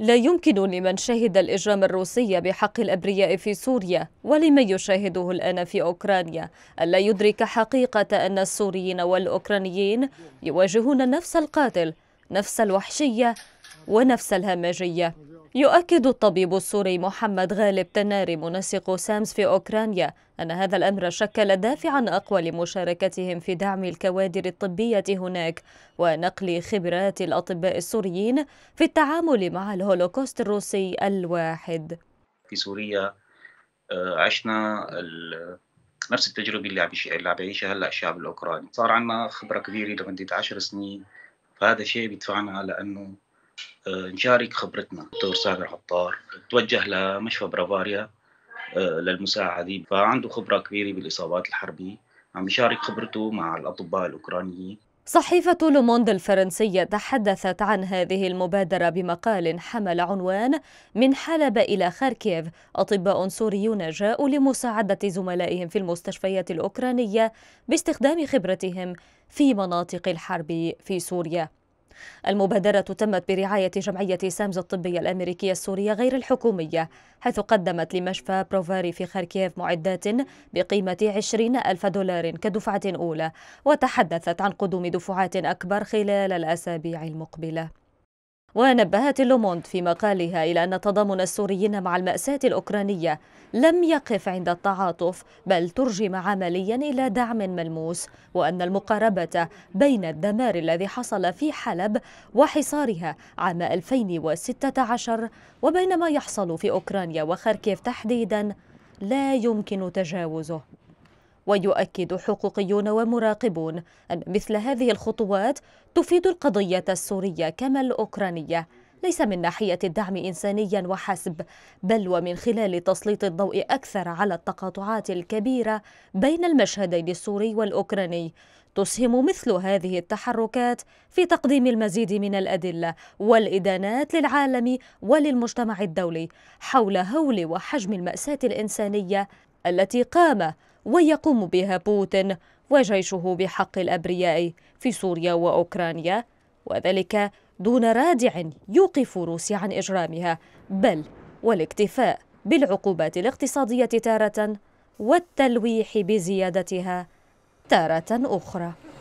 لا يمكن لمن شهد الإجرام الروسي بحق الأبرياء في سوريا ولمن يشاهده الآن في أوكرانيا ألا يدرك حقيقة أن السوريين والأوكرانيين يواجهون نفس القاتل نفس الوحشية ونفس الهمجية يؤكد الطبيب السوري محمد غالب تناري منسق سامس في أوكرانيا أن هذا الأمر شكل دافعا أقوى لمشاركتهم في دعم الكوادر الطبية هناك ونقل خبرات الأطباء السوريين في التعامل مع الهولوكوست الروسي الواحد في سوريا آه، عشنا نفس التجربة اللي عم يعيشها هلا الشعب الأوكراني صار عندنا خبرة كبيرة لمدة عشر سنين فهذا شيء بيدفعنا لأنه آه، نشارك خبرتنا دكتور سامر عطار توجه لمشفى برافاريا آه، للمساعدة فعنده خبرة كبيرة بالإصابات الحربية عم يشارك خبرته مع الأطباء الأوكرانيين صحيفة لوموند الفرنسية تحدثت عن هذه المبادرة بمقال حمل عنوان من حلب إلى خاركيف أطباء سوريون جاءوا لمساعدة زملائهم في المستشفيات الأوكرانية باستخدام خبرتهم في مناطق الحرب في سوريا المبادرة تمت برعاية جمعية سامز الطبية الأمريكية السورية غير الحكومية حيث قدمت لمشفى بروفاري في خاركييف معدات بقيمة 20 ألف دولار كدفعة أولى وتحدثت عن قدوم دفعات أكبر خلال الأسابيع المقبلة ونبهت لوموند في مقالها إلى أن تضامن السوريين مع المأساة الأوكرانية لم يقف عند التعاطف بل ترجم عمليا إلى دعم ملموس وأن المقاربة بين الدمار الذي حصل في حلب وحصارها عام 2016 وبين ما يحصل في أوكرانيا وخاركيف تحديدا لا يمكن تجاوزه ويؤكد حقوقيون ومراقبون أن مثل هذه الخطوات تفيد القضية السورية كما الأوكرانية ليس من ناحية الدعم إنسانيا وحسب بل ومن خلال تسليط الضوء أكثر على التقاطعات الكبيرة بين المشهدين السوري والأوكراني تسهم مثل هذه التحركات في تقديم المزيد من الأدلة والإدانات للعالم وللمجتمع الدولي حول هول وحجم المأساة الإنسانية التي قام ويقوم بها بوتين وجيشه بحق الابرياء في سوريا واوكرانيا وذلك دون رادع يوقف روسيا عن اجرامها بل والاكتفاء بالعقوبات الاقتصاديه تاره والتلويح بزيادتها تاره اخرى